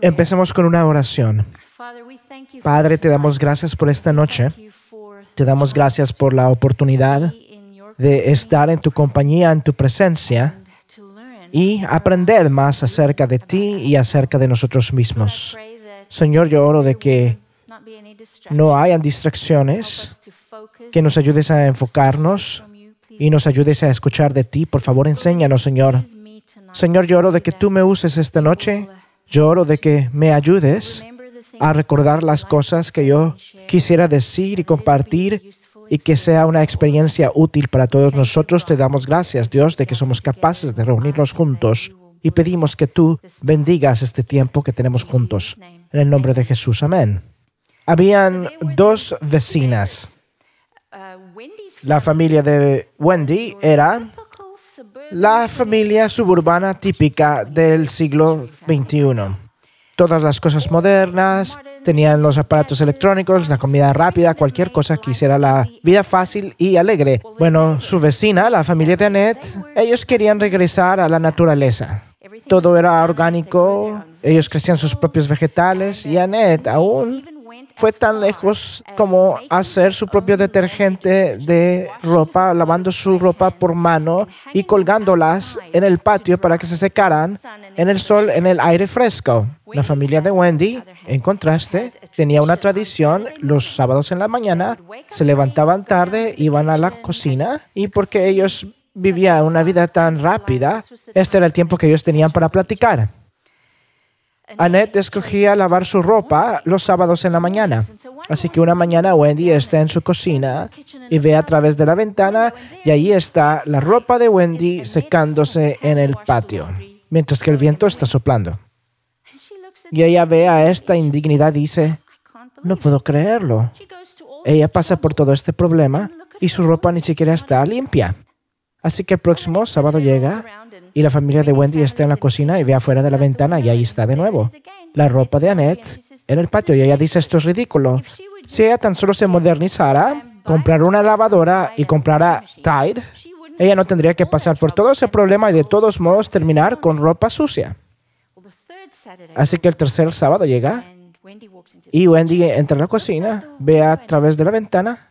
Empecemos con una oración. Padre, te damos gracias por esta noche. Te damos gracias por la oportunidad de estar en tu compañía, en tu presencia y aprender más acerca de ti y acerca de nosotros mismos. Señor, yo oro de que no hayan distracciones, que nos ayudes a enfocarnos y nos ayudes a escuchar de ti. Por favor, enséñanos, Señor. Señor, yo oro de que tú me uses esta noche yo de que me ayudes a recordar las cosas que yo quisiera decir y compartir y que sea una experiencia útil para todos nosotros. Te damos gracias, Dios, de que somos capaces de reunirnos juntos y pedimos que tú bendigas este tiempo que tenemos juntos. En el nombre de Jesús, amén. Habían dos vecinas. La familia de Wendy era la familia suburbana típica del siglo XXI. Todas las cosas modernas, tenían los aparatos electrónicos, la comida rápida, cualquier cosa que hiciera la vida fácil y alegre. Bueno, su vecina, la familia de Annette, ellos querían regresar a la naturaleza. Todo era orgánico, ellos crecían sus propios vegetales y Annette aún fue tan lejos como hacer su propio detergente de ropa, lavando su ropa por mano y colgándolas en el patio para que se secaran en el sol, en el aire fresco. La familia de Wendy, en contraste, tenía una tradición, los sábados en la mañana se levantaban tarde, iban a la cocina y porque ellos vivían una vida tan rápida, este era el tiempo que ellos tenían para platicar. Annette escogía lavar su ropa los sábados en la mañana. Así que una mañana Wendy está en su cocina y ve a través de la ventana y ahí está la ropa de Wendy secándose en el patio, mientras que el viento está soplando. Y ella ve a esta indignidad y dice, no puedo creerlo. Ella pasa por todo este problema y su ropa ni siquiera está limpia. Así que el próximo sábado llega y la familia de Wendy está en la cocina y ve afuera de la ventana y ahí está de nuevo. La ropa de Annette en el patio y ella dice esto es ridículo. Si ella tan solo se modernizara, comprara una lavadora y comprara Tide, ella no tendría que pasar por todo ese problema y de todos modos terminar con ropa sucia. Así que el tercer sábado llega y Wendy entra en la cocina, ve a través de la ventana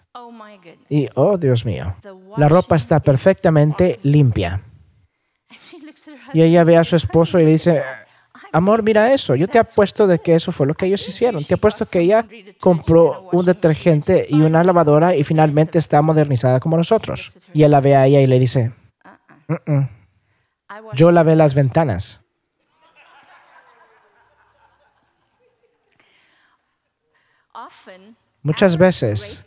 y, oh Dios mío, la ropa está perfectamente limpia. Y ella ve a su esposo y le dice, amor, mira eso, yo te apuesto de que eso fue lo que ellos hicieron. Te apuesto que ella compró un detergente y una lavadora y finalmente está modernizada como nosotros. Y él la ve a ella y le dice, yo lavé las ventanas. Muchas veces,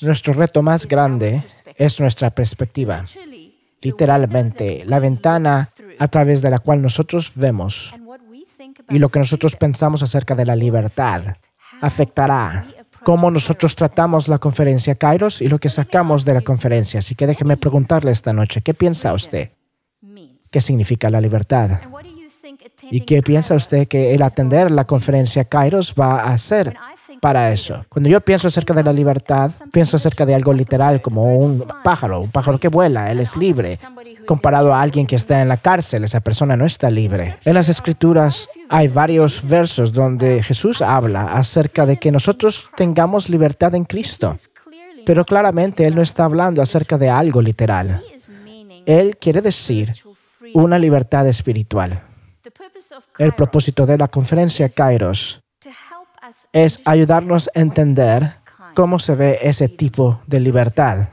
nuestro reto más grande es nuestra perspectiva, literalmente la ventana a través de la cual nosotros vemos y lo que nosotros pensamos acerca de la libertad afectará cómo nosotros tratamos la conferencia Kairos y lo que sacamos de la conferencia. Así que déjeme preguntarle esta noche, ¿qué piensa usted? ¿Qué significa la libertad? ¿Y qué piensa usted que el atender la conferencia Kairos va a hacer? para eso. Cuando yo pienso acerca de la libertad, pienso acerca de algo literal como un pájaro, un pájaro que vuela, él es libre. Comparado a alguien que está en la cárcel, esa persona no está libre. En las escrituras hay varios versos donde Jesús habla acerca de que nosotros tengamos libertad en Cristo. Pero claramente Él no está hablando acerca de algo literal. Él quiere decir una libertad espiritual. El propósito de la conferencia Kairos es ayudarnos a entender cómo se ve ese tipo de libertad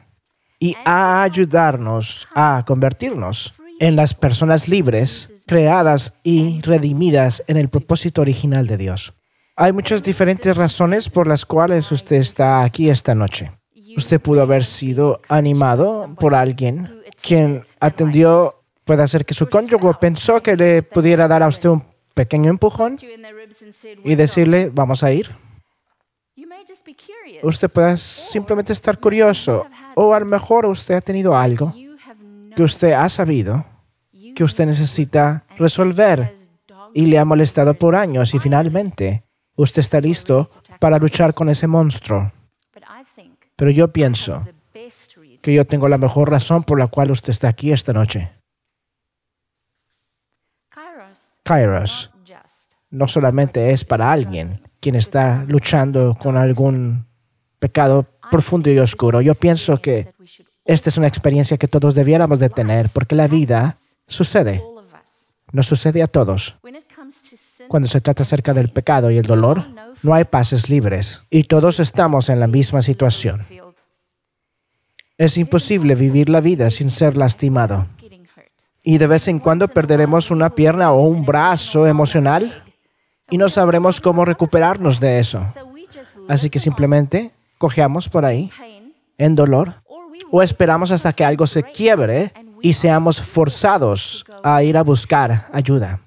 y a ayudarnos a convertirnos en las personas libres, creadas y redimidas en el propósito original de Dios. Hay muchas diferentes razones por las cuales usted está aquí esta noche. Usted pudo haber sido animado por alguien quien atendió, puede ser que su cónyuge pensó que le pudiera dar a usted un pequeño empujón y decirle, vamos a ir. Usted puede simplemente estar curioso o a lo mejor usted ha tenido algo que usted ha sabido que usted necesita resolver y le ha molestado por años y finalmente usted está listo para luchar con ese monstruo. Pero yo pienso que yo tengo la mejor razón por la cual usted está aquí esta noche. kairos no solamente es para alguien quien está luchando con algún pecado profundo y oscuro. Yo pienso que esta es una experiencia que todos debiéramos de tener porque la vida sucede. No sucede a todos. Cuando se trata acerca del pecado y el dolor, no hay pases libres y todos estamos en la misma situación. Es imposible vivir la vida sin ser lastimado y de vez en cuando perderemos una pierna o un brazo emocional y no sabremos cómo recuperarnos de eso. Así que simplemente cojeamos por ahí en dolor o esperamos hasta que algo se quiebre y seamos forzados a ir a buscar ayuda.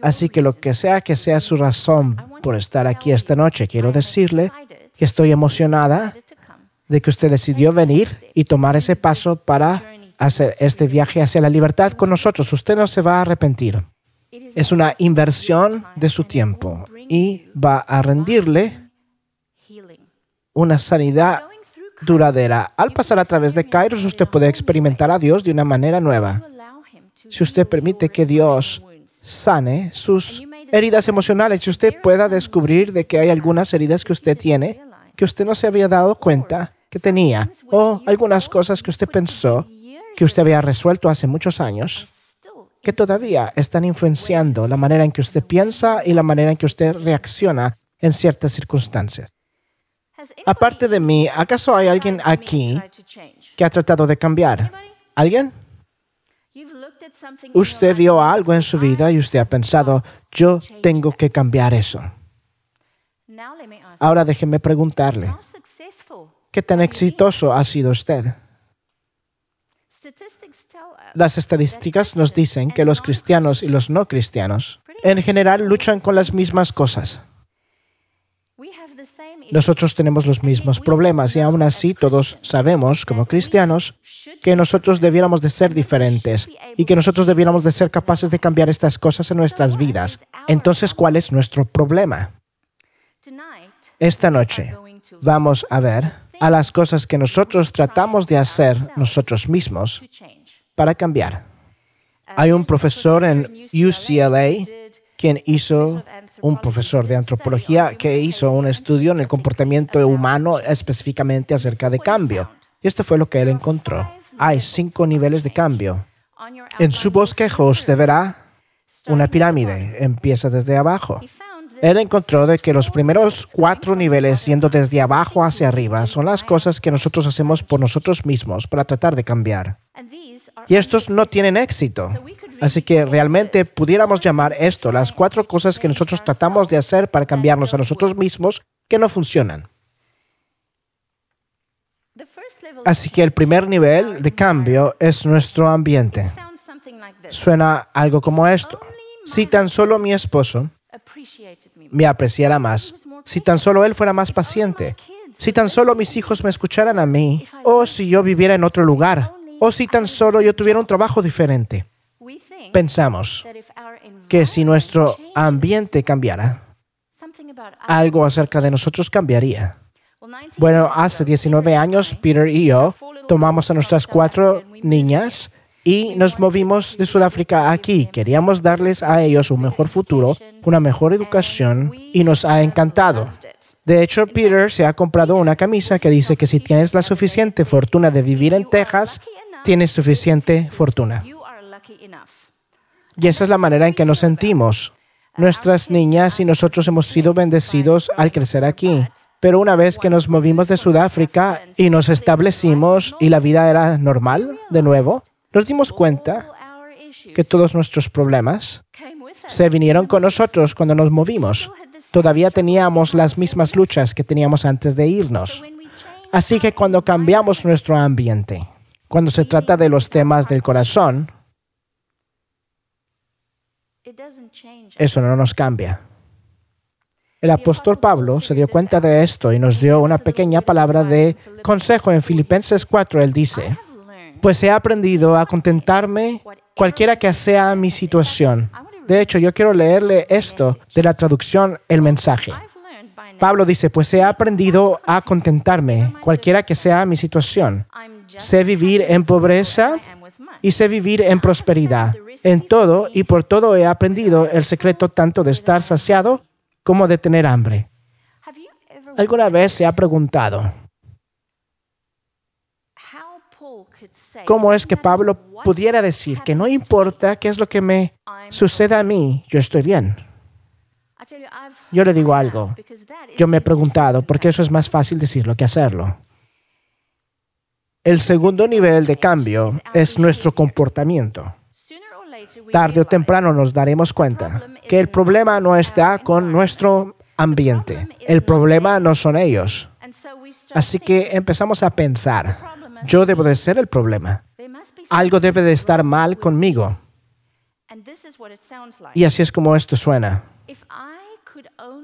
Así que lo que sea que sea su razón por estar aquí esta noche, quiero decirle que estoy emocionada de que usted decidió venir y tomar ese paso para hacer este viaje hacia la libertad con nosotros. Usted no se va a arrepentir. Es una inversión de su tiempo y va a rendirle una sanidad duradera. Al pasar a través de Kairos, usted puede experimentar a Dios de una manera nueva. Si usted permite que Dios sane sus heridas emocionales, si usted pueda descubrir de que hay algunas heridas que usted tiene que usted no se había dado cuenta que tenía, o algunas cosas que usted pensó que usted había resuelto hace muchos años que todavía están influenciando la manera en que usted piensa y la manera en que usted reacciona en ciertas circunstancias. Aparte de mí, ¿acaso hay alguien aquí que ha tratado de cambiar? ¿Alguien? Usted vio algo en su vida y usted ha pensado, yo tengo que cambiar eso. Ahora déjeme preguntarle, ¿qué tan exitoso ha sido usted? Las estadísticas nos dicen que los cristianos y los no cristianos en general luchan con las mismas cosas. Nosotros tenemos los mismos problemas y aún así todos sabemos, como cristianos, que nosotros debiéramos de ser diferentes y que nosotros debiéramos de ser capaces de cambiar estas cosas en nuestras vidas. Entonces, ¿cuál es nuestro problema? Esta noche vamos a ver a las cosas que nosotros tratamos de hacer nosotros mismos para cambiar. Hay un profesor en UCLA quien hizo, un profesor de antropología que hizo un estudio en el comportamiento humano específicamente acerca de cambio. Y esto fue lo que él encontró. Hay cinco niveles de cambio. En su bosquejo usted verá una pirámide. Empieza desde abajo. Él encontró de que los primeros cuatro niveles, yendo desde abajo hacia arriba, son las cosas que nosotros hacemos por nosotros mismos para tratar de cambiar. Y estos no tienen éxito. Así que realmente pudiéramos llamar esto las cuatro cosas que nosotros tratamos de hacer para cambiarnos a nosotros mismos que no funcionan. Así que el primer nivel de cambio es nuestro ambiente. Suena algo como esto. Si tan solo mi esposo me apreciara más, si tan solo él fuera más paciente, si tan solo mis hijos me escucharan a mí, o si yo viviera en otro lugar, o si tan solo yo tuviera un trabajo diferente. Pensamos que si nuestro ambiente cambiara, algo acerca de nosotros cambiaría. Bueno, hace 19 años Peter y yo tomamos a nuestras cuatro niñas y nos movimos de Sudáfrica aquí. Queríamos darles a ellos un mejor futuro, una mejor educación y nos ha encantado. De hecho, Peter se ha comprado una camisa que dice que si tienes la suficiente fortuna de vivir en Texas, tienes suficiente fortuna. Y esa es la manera en que nos sentimos. Nuestras niñas y nosotros hemos sido bendecidos al crecer aquí. Pero una vez que nos movimos de Sudáfrica y nos establecimos y la vida era normal de nuevo, nos dimos cuenta que todos nuestros problemas se vinieron con nosotros cuando nos movimos. Todavía teníamos las mismas luchas que teníamos antes de irnos. Así que cuando cambiamos nuestro ambiente, cuando se trata de los temas del corazón, eso no nos cambia. El apóstol Pablo se dio cuenta de esto y nos dio una pequeña palabra de consejo en Filipenses 4. Él dice, pues he aprendido a contentarme cualquiera que sea mi situación. De hecho, yo quiero leerle esto de la traducción El mensaje. Pablo dice, pues he aprendido a contentarme cualquiera que sea mi situación. Sé vivir en pobreza y sé vivir en prosperidad. En todo y por todo he aprendido el secreto tanto de estar saciado como de tener hambre. ¿Alguna vez se ha preguntado? ¿Cómo es que Pablo pudiera decir que no importa qué es lo que me suceda a mí, yo estoy bien? Yo le digo algo. Yo me he preguntado, porque eso es más fácil decirlo que hacerlo. El segundo nivel de cambio es nuestro comportamiento. Tarde o temprano nos daremos cuenta que el problema no está con nuestro ambiente. El problema no son ellos. Así que empezamos a pensar, yo debo de ser el problema. Algo debe de estar mal conmigo. Y así es como esto suena.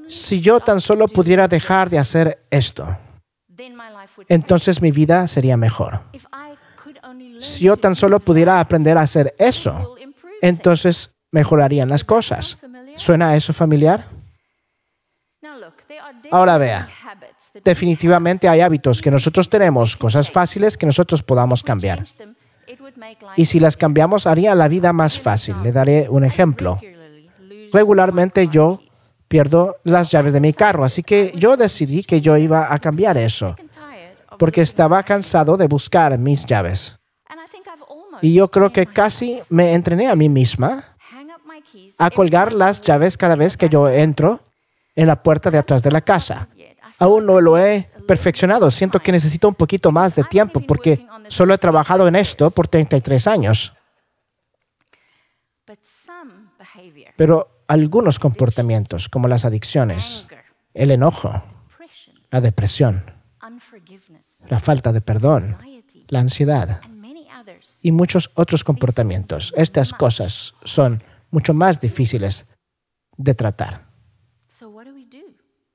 Si yo tan solo pudiera dejar de hacer esto, entonces mi vida sería mejor. Si yo tan solo pudiera aprender a hacer eso, entonces mejorarían las cosas. ¿Suena eso familiar? Ahora vea, definitivamente hay hábitos que nosotros tenemos, cosas fáciles que nosotros podamos cambiar. Y si las cambiamos, haría la vida más fácil. Le daré un ejemplo. Regularmente yo pierdo las llaves de mi carro, así que yo decidí que yo iba a cambiar eso, porque estaba cansado de buscar mis llaves. Y yo creo que casi me entrené a mí misma a colgar las llaves cada vez que yo entro en la puerta de atrás de la casa. Aún no lo he perfeccionado. Siento que necesito un poquito más de tiempo porque solo he trabajado en esto por 33 años. Pero algunos comportamientos, como las adicciones, el enojo, la depresión, la falta de perdón, la ansiedad y muchos otros comportamientos, estas cosas son mucho más difíciles de tratar.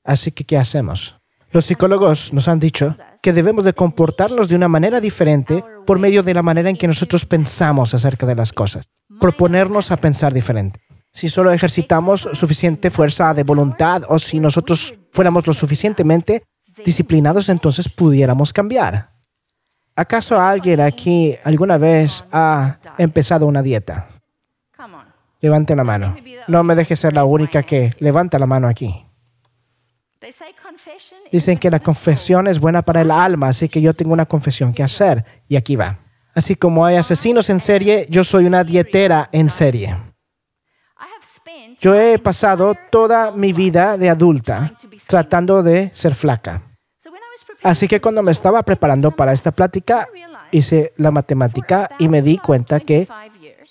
Así que, ¿qué hacemos? Los psicólogos nos han dicho que debemos de comportarnos de una manera diferente por medio de la manera en que nosotros pensamos acerca de las cosas, proponernos a pensar diferente. Si solo ejercitamos suficiente fuerza de voluntad o si nosotros fuéramos lo suficientemente disciplinados, entonces pudiéramos cambiar. ¿Acaso alguien aquí alguna vez ha empezado una dieta? Levante la mano. No me deje ser la única que levanta la mano aquí. Dicen que la confesión es buena para el alma, así que yo tengo una confesión que hacer. Y aquí va. Así como hay asesinos en serie, yo soy una dietera en serie. Yo he pasado toda mi vida de adulta tratando de ser flaca. Así que cuando me estaba preparando para esta plática, hice la matemática y me di cuenta que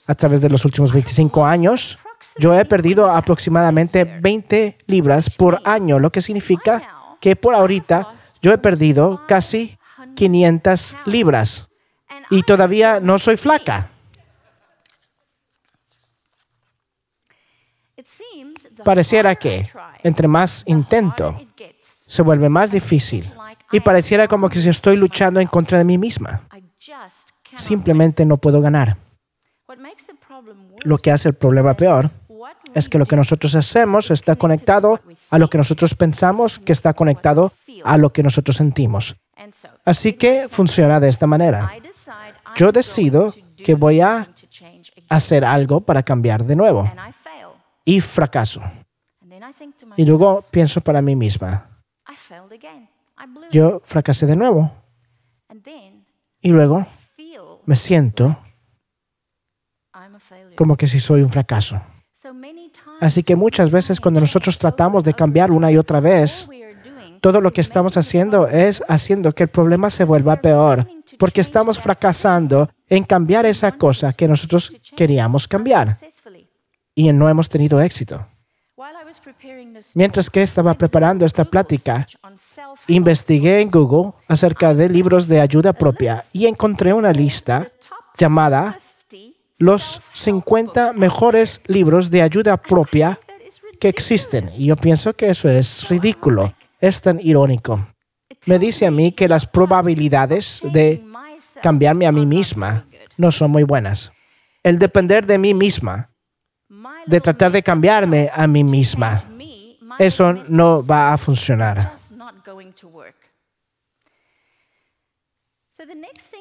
a través de los últimos 25 años yo he perdido aproximadamente 20 libras por año, lo que significa que por ahorita yo he perdido casi 500 libras y todavía no soy flaca. Pareciera que entre más intento, se vuelve más difícil y pareciera como que si estoy luchando en contra de mí misma. Simplemente no puedo ganar. Lo que hace el problema peor es que lo que nosotros hacemos está conectado a lo que nosotros pensamos, que está conectado a lo que nosotros sentimos. Así que funciona de esta manera. Yo decido que voy a hacer algo para cambiar de nuevo y fracaso. Y luego pienso para mí misma, yo fracasé de nuevo. Y luego me siento como que si soy un fracaso. Así que muchas veces cuando nosotros tratamos de cambiar una y otra vez, todo lo que estamos haciendo es haciendo que el problema se vuelva peor, porque estamos fracasando en cambiar esa cosa que nosotros queríamos cambiar y no hemos tenido éxito. Mientras que estaba preparando esta plática, investigué en Google acerca de libros de ayuda propia y encontré una lista llamada los 50 mejores libros de ayuda propia que existen. Y yo pienso que eso es ridículo, es tan irónico. Me dice a mí que las probabilidades de cambiarme a mí misma no son muy buenas. El depender de mí misma, de tratar de cambiarme a mí misma, eso no va a funcionar.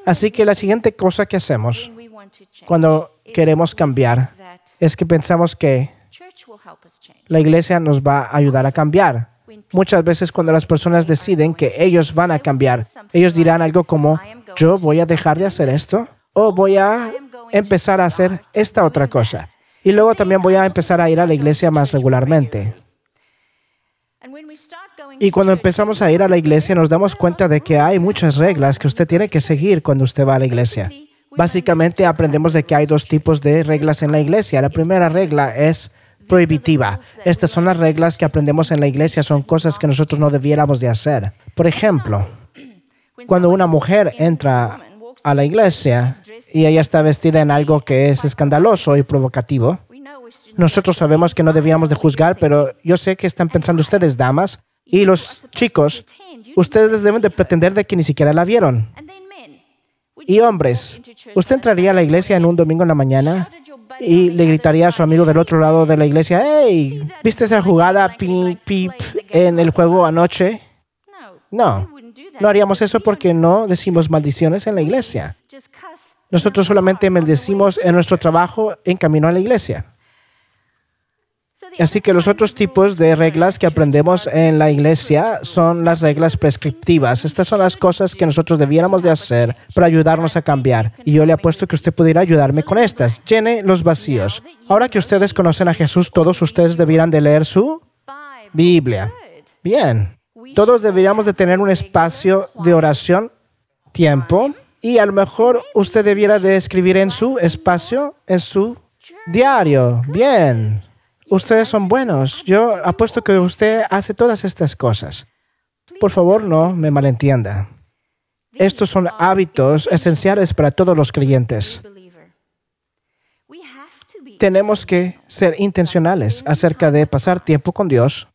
Así que la siguiente cosa que hacemos cuando queremos cambiar es que pensamos que la iglesia nos va a ayudar a cambiar. Muchas veces cuando las personas deciden que ellos van a cambiar, ellos dirán algo como, yo voy a dejar de hacer esto o voy a empezar a hacer esta otra cosa. Y luego también voy a empezar a ir a la iglesia más regularmente. Y cuando empezamos a ir a la iglesia nos damos cuenta de que hay muchas reglas que usted tiene que seguir cuando usted va a la iglesia. Básicamente aprendemos de que hay dos tipos de reglas en la iglesia. La primera regla es prohibitiva. Estas son las reglas que aprendemos en la iglesia, son cosas que nosotros no debiéramos de hacer. Por ejemplo, cuando una mujer entra a la iglesia y ella está vestida en algo que es escandaloso y provocativo, nosotros sabemos que no debiéramos de juzgar, pero yo sé que están pensando ustedes, damas, y los chicos, ustedes deben de pretender de que ni siquiera la vieron. Y hombres, ¿usted entraría a la iglesia en un domingo en la mañana y le gritaría a su amigo del otro lado de la iglesia, hey, ¿viste esa jugada pip, pip en el juego anoche? No, no haríamos eso porque no decimos maldiciones en la iglesia. Nosotros solamente maldecimos en nuestro trabajo en camino a la iglesia. Así que los otros tipos de reglas que aprendemos en la iglesia son las reglas prescriptivas. Estas son las cosas que nosotros debiéramos de hacer para ayudarnos a cambiar. Y yo le apuesto que usted pudiera ayudarme con estas. Llene los vacíos. Ahora que ustedes conocen a Jesús, todos ustedes deberían de leer su Biblia. Bien. Todos deberíamos de tener un espacio de oración, tiempo, y a lo mejor usted debiera de escribir en su espacio, en su diario. Bien ustedes son buenos. Yo apuesto que usted hace todas estas cosas. Por favor, no me malentienda. Estos son hábitos esenciales para todos los creyentes. Tenemos que ser intencionales acerca de pasar tiempo con Dios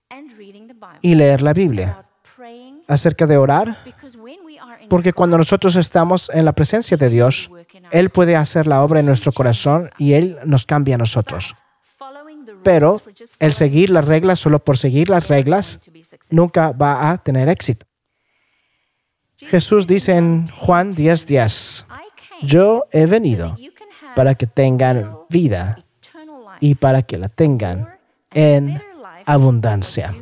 y leer la Biblia, acerca de orar, porque cuando nosotros estamos en la presencia de Dios, Él puede hacer la obra en nuestro corazón y Él nos cambia a nosotros. Pero el seguir las reglas solo por seguir las reglas nunca va a tener éxito. Jesús dice en Juan 10:10, yo he venido para que tengan vida y para que la tengan en abundancia.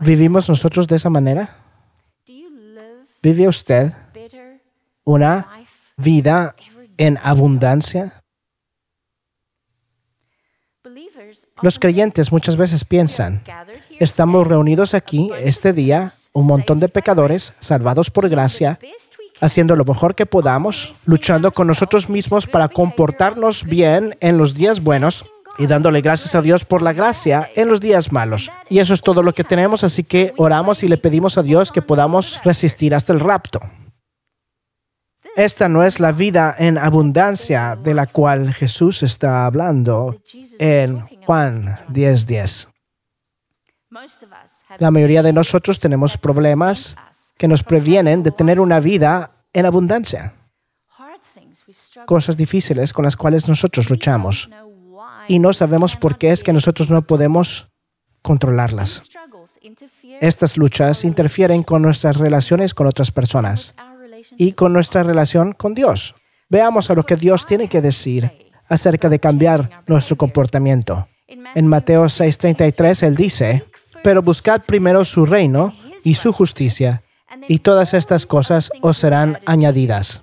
¿Vivimos nosotros de esa manera? ¿Vive usted una vida en abundancia? Los creyentes muchas veces piensan, estamos reunidos aquí este día, un montón de pecadores salvados por gracia, haciendo lo mejor que podamos, luchando con nosotros mismos para comportarnos bien en los días buenos y dándole gracias a Dios por la gracia en los días malos. Y eso es todo lo que tenemos, así que oramos y le pedimos a Dios que podamos resistir hasta el rapto. Esta no es la vida en abundancia de la cual Jesús está hablando en Juan 10:10. La mayoría de nosotros tenemos problemas que nos previenen de tener una vida en abundancia. Cosas difíciles con las cuales nosotros luchamos y no sabemos por qué es que nosotros no podemos controlarlas. Estas luchas interfieren con nuestras relaciones con otras personas y con nuestra relación con Dios. Veamos a lo que Dios tiene que decir acerca de cambiar nuestro comportamiento. En Mateo 6:33 Él dice, pero buscad primero su reino y su justicia, y todas estas cosas os serán añadidas.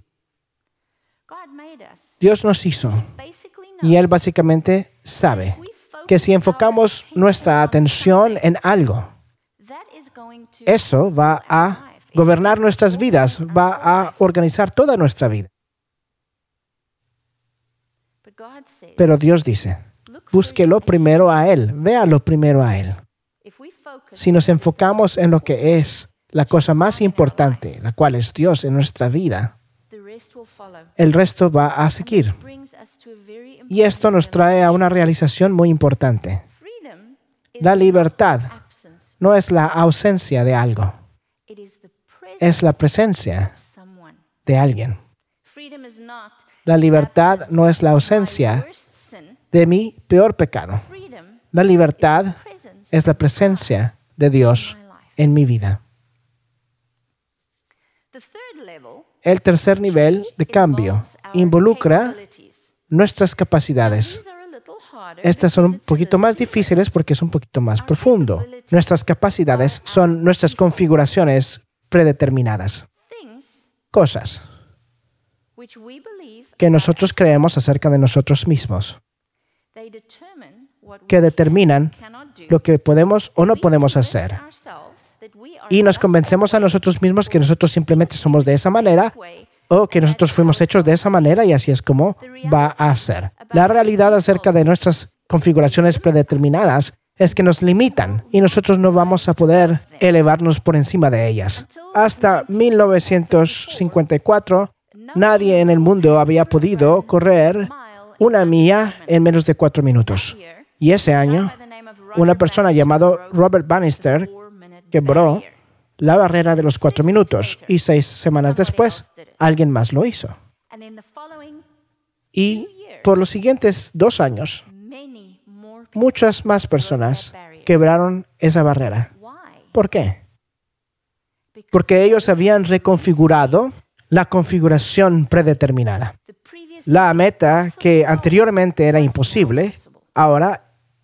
Dios nos hizo, y Él básicamente sabe que si enfocamos nuestra atención en algo, eso va a gobernar nuestras vidas, va a organizar toda nuestra vida. Pero Dios dice, búsquelo primero a Él, véalo primero a Él. Si nos enfocamos en lo que es la cosa más importante, la cual es Dios en nuestra vida, el resto va a seguir. Y esto nos trae a una realización muy importante. La libertad no es la ausencia de algo es la presencia de alguien. La libertad no es la ausencia de mi peor pecado. La libertad es la presencia de Dios en mi vida. El tercer nivel de cambio involucra nuestras capacidades. Estas son un poquito más difíciles porque es un poquito más profundo. Nuestras capacidades son nuestras configuraciones predeterminadas. Cosas que nosotros creemos acerca de nosotros mismos, que determinan lo que podemos o no podemos hacer. Y nos convencemos a nosotros mismos que nosotros simplemente somos de esa manera o que nosotros fuimos hechos de esa manera y así es como va a ser. La realidad acerca de nuestras configuraciones predeterminadas es que nos limitan y nosotros no vamos a poder elevarnos por encima de ellas. Hasta 1954, nadie en el mundo había podido correr una milla en menos de cuatro minutos. Y ese año, una persona llamada Robert Bannister quebró la barrera de los cuatro minutos y seis semanas después alguien más lo hizo. Y por los siguientes dos años, muchas más personas quebraron esa barrera. ¿Por qué? Porque ellos habían reconfigurado la configuración predeterminada. La meta que anteriormente era imposible, ahora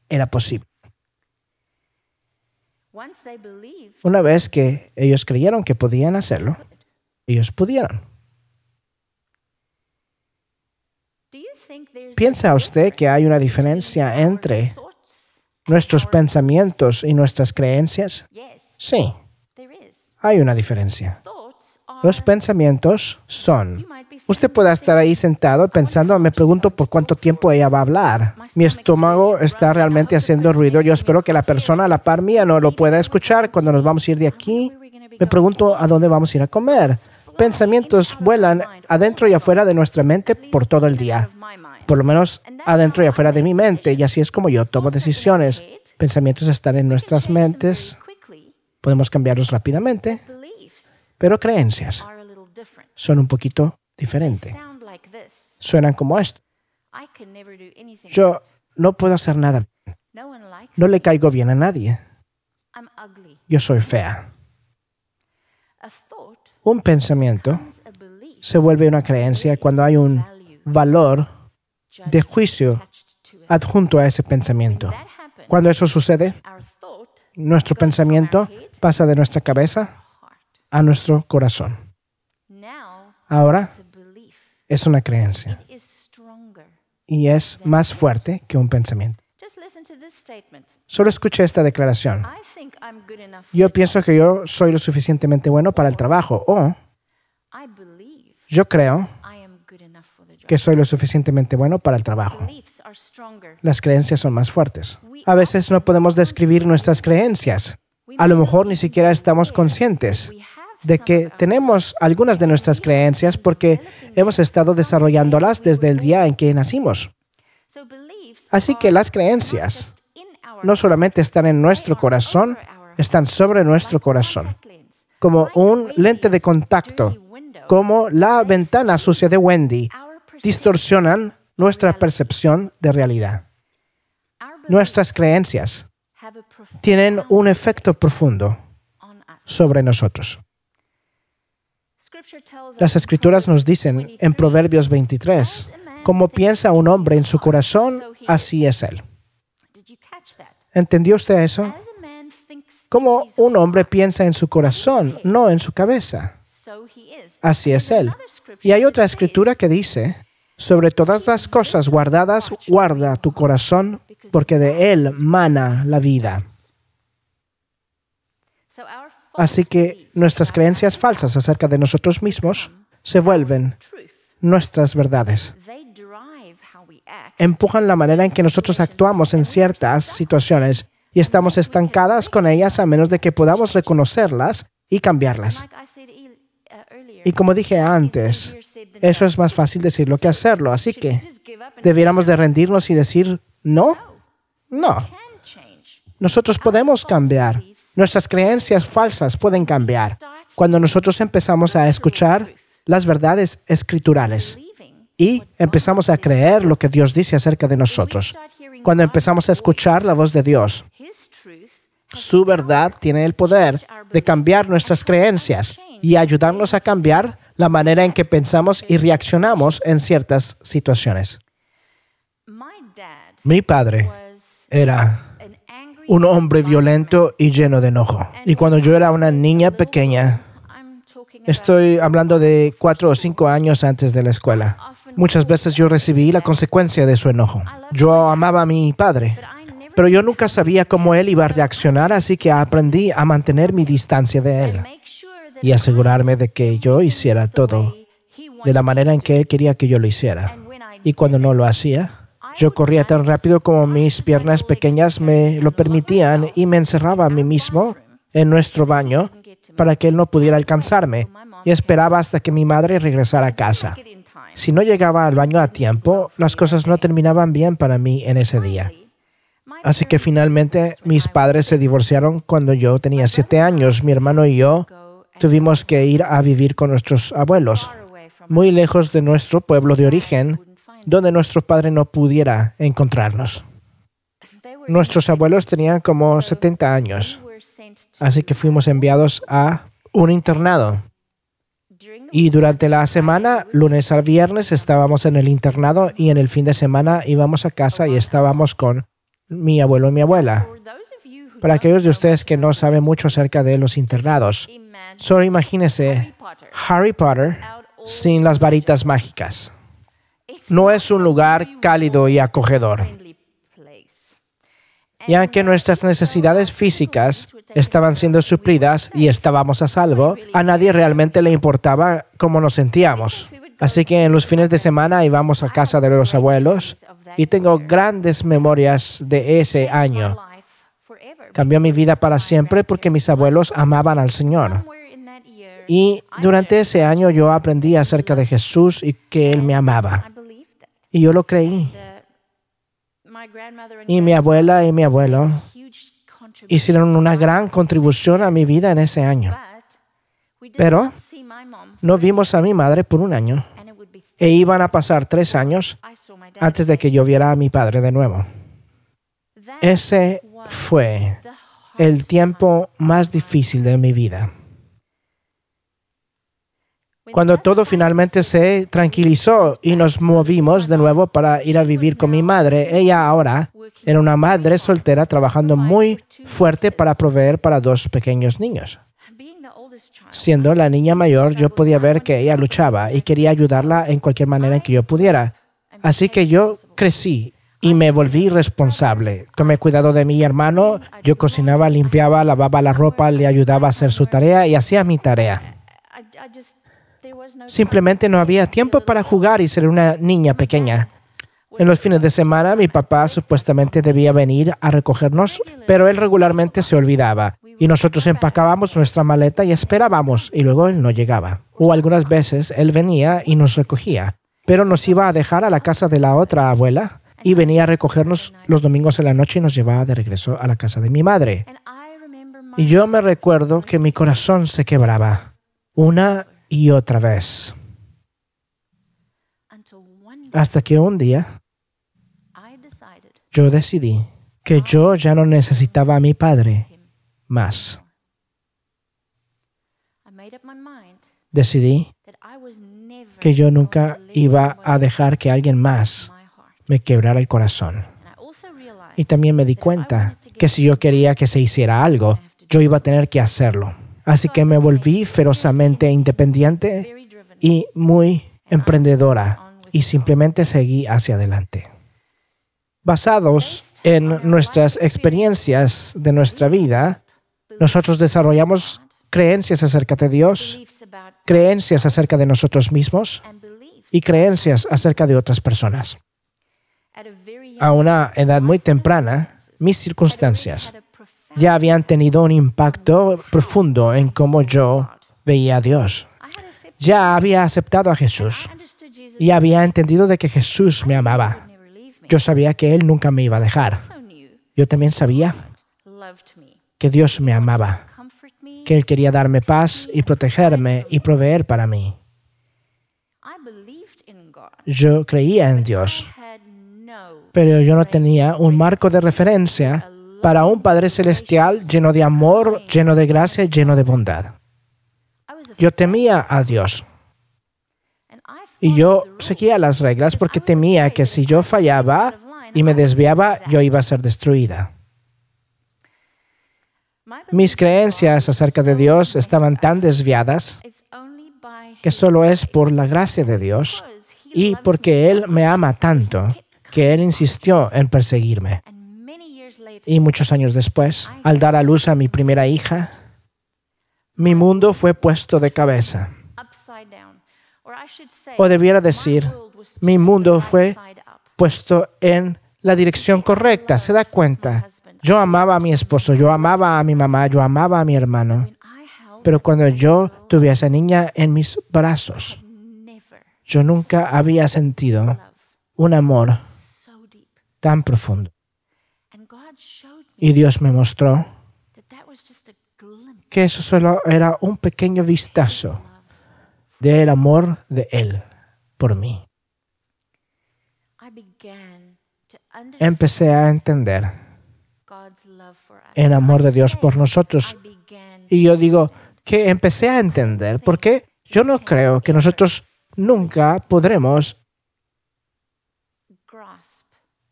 era posible. Una vez que ellos creyeron que podían hacerlo, ellos pudieron. ¿Piensa usted que hay una diferencia entre nuestros pensamientos y nuestras creencias? Sí, hay una diferencia. Los pensamientos son. Usted puede estar ahí sentado pensando, me pregunto por cuánto tiempo ella va a hablar. Mi estómago está realmente haciendo ruido. Yo espero que la persona a la par mía no lo pueda escuchar cuando nos vamos a ir de aquí. Me pregunto a dónde vamos a ir a comer pensamientos vuelan adentro y afuera de nuestra mente por todo el día, por lo menos adentro y afuera de mi mente, y así es como yo tomo decisiones. Pensamientos están en nuestras mentes, podemos cambiarlos rápidamente, pero creencias son un poquito diferentes. Suenan como esto. Yo no puedo hacer nada. No le caigo bien a nadie. Yo soy fea. Un pensamiento se vuelve una creencia cuando hay un valor de juicio adjunto a ese pensamiento. Cuando eso sucede, nuestro pensamiento pasa de nuestra cabeza a nuestro corazón. Ahora es una creencia y es más fuerte que un pensamiento. Solo escuche esta declaración. Yo pienso que yo soy lo suficientemente bueno para el trabajo o yo creo que soy lo suficientemente bueno para el trabajo. Las creencias son más fuertes. A veces no podemos describir nuestras creencias. A lo mejor ni siquiera estamos conscientes de que tenemos algunas de nuestras creencias porque hemos estado desarrollándolas desde el día en que nacimos. Así que las creencias no solamente están en nuestro corazón, están sobre nuestro corazón, como un lente de contacto, como la ventana sucia de Wendy, distorsionan nuestra percepción de realidad. Nuestras creencias tienen un efecto profundo sobre nosotros. Las escrituras nos dicen en Proverbios 23, como piensa un hombre en su corazón, así es él. ¿Entendió usted eso? Como un hombre piensa en su corazón, no en su cabeza. Así es él. Y hay otra escritura que dice, sobre todas las cosas guardadas, guarda tu corazón, porque de él mana la vida. Así que nuestras creencias falsas acerca de nosotros mismos se vuelven nuestras verdades empujan la manera en que nosotros actuamos en ciertas situaciones y estamos estancadas con ellas a menos de que podamos reconocerlas y cambiarlas. E-, uh, y como dije antes, eso es más fácil decirlo que hacerlo, así que debiéramos de rendirnos y decir, no, no. Nosotros podemos cambiar. Nuestras creencias falsas pueden cambiar cuando nosotros empezamos a escuchar las verdades escriturales y empezamos a creer lo que Dios dice acerca de nosotros. Cuando empezamos a escuchar la voz de Dios, su verdad tiene el poder de cambiar nuestras creencias y ayudarnos a cambiar la manera en que pensamos y reaccionamos en ciertas situaciones. Mi padre era un hombre violento y lleno de enojo. Y cuando yo era una niña pequeña, estoy hablando de cuatro o cinco años antes de la escuela, Muchas veces yo recibí la consecuencia de su enojo. Yo amaba a mi padre, pero yo nunca sabía cómo él iba a reaccionar, así que aprendí a mantener mi distancia de él y asegurarme de que yo hiciera todo de la manera en que él quería que yo lo hiciera. Y cuando no lo hacía, yo corría tan rápido como mis piernas pequeñas me lo permitían y me encerraba a mí mismo en nuestro baño para que él no pudiera alcanzarme y esperaba hasta que mi madre regresara a casa. Si no llegaba al baño a tiempo, las cosas no terminaban bien para mí en ese día. Así que finalmente mis padres se divorciaron cuando yo tenía siete años. Mi hermano y yo tuvimos que ir a vivir con nuestros abuelos, muy lejos de nuestro pueblo de origen, donde nuestro padre no pudiera encontrarnos. Nuestros abuelos tenían como 70 años, así que fuimos enviados a un internado y durante la semana, lunes al viernes, estábamos en el internado y en el fin de semana íbamos a casa y estábamos con mi abuelo y mi abuela. Para aquellos de ustedes que no saben mucho acerca de los internados, solo imagínense Harry Potter sin las varitas mágicas. No es un lugar cálido y acogedor. Y aunque nuestras necesidades físicas estaban siendo suplidas y estábamos a salvo, a nadie realmente le importaba cómo nos sentíamos. Así que en los fines de semana íbamos a casa de los abuelos y tengo grandes memorias de ese año. Cambió mi vida para siempre porque mis abuelos amaban al Señor. Y durante ese año yo aprendí acerca de Jesús y que Él me amaba. Y yo lo creí y mi abuela y mi abuelo hicieron una gran contribución a mi vida en ese año. Pero no vimos a mi madre por un año e iban a pasar tres años antes de que yo viera a mi padre de nuevo. Ese fue el tiempo más difícil de mi vida. Cuando todo finalmente se tranquilizó y nos movimos de nuevo para ir a vivir con mi madre, ella ahora era una madre soltera trabajando muy fuerte para proveer para dos pequeños niños. Siendo la niña mayor, yo podía ver que ella luchaba y quería ayudarla en cualquier manera en que yo pudiera. Así que yo crecí y me volví responsable. Tomé cuidado de mi hermano, yo cocinaba, limpiaba, lavaba la ropa, le ayudaba a hacer su tarea y hacía mi tarea. Simplemente no había tiempo para jugar y ser una niña pequeña. En los fines de semana mi papá supuestamente debía venir a recogernos, pero él regularmente se olvidaba y nosotros empacábamos nuestra maleta y esperábamos y luego él no llegaba. O algunas veces él venía y nos recogía, pero nos iba a dejar a la casa de la otra abuela y venía a recogernos los domingos en la noche y nos llevaba de regreso a la casa de mi madre. Y yo me recuerdo que mi corazón se quebraba. Una y otra vez. Hasta que un día yo decidí que yo ya no necesitaba a mi padre más. Decidí que yo nunca iba a dejar que alguien más me quebrara el corazón. Y también me di cuenta que si yo quería que se hiciera algo, yo iba a tener que hacerlo. Así que me volví ferozmente independiente y muy emprendedora y simplemente seguí hacia adelante. Basados en nuestras experiencias de nuestra vida, nosotros desarrollamos creencias acerca de Dios, creencias acerca de nosotros mismos y creencias acerca de otras personas. A una edad muy temprana, mis circunstancias, ya habían tenido un impacto profundo en cómo yo veía a Dios. Ya había aceptado a Jesús y había entendido de que Jesús me amaba. Yo sabía que Él nunca me iba a dejar. Yo también sabía que Dios me amaba, que Él quería darme paz y protegerme y proveer para mí. Yo creía en Dios, pero yo no tenía un marco de referencia para un Padre Celestial lleno de amor, lleno de gracia, lleno de bondad. Yo temía a Dios. Y yo seguía las reglas porque temía que si yo fallaba y me desviaba, yo iba a ser destruida. Mis creencias acerca de Dios estaban tan desviadas que solo es por la gracia de Dios y porque Él me ama tanto que Él insistió en perseguirme y muchos años después, al dar a luz a mi primera hija, mi mundo fue puesto de cabeza. O debiera decir, mi mundo fue puesto en la dirección correcta, se da cuenta. Yo amaba a mi esposo, yo amaba a mi mamá, yo amaba a mi hermano. Pero cuando yo tuve a esa niña en mis brazos, yo nunca había sentido un amor tan profundo. Y Dios me mostró que eso solo era un pequeño vistazo del amor de Él por mí. Empecé a entender el amor de Dios por nosotros. Y yo digo que empecé a entender porque yo no creo que nosotros nunca podremos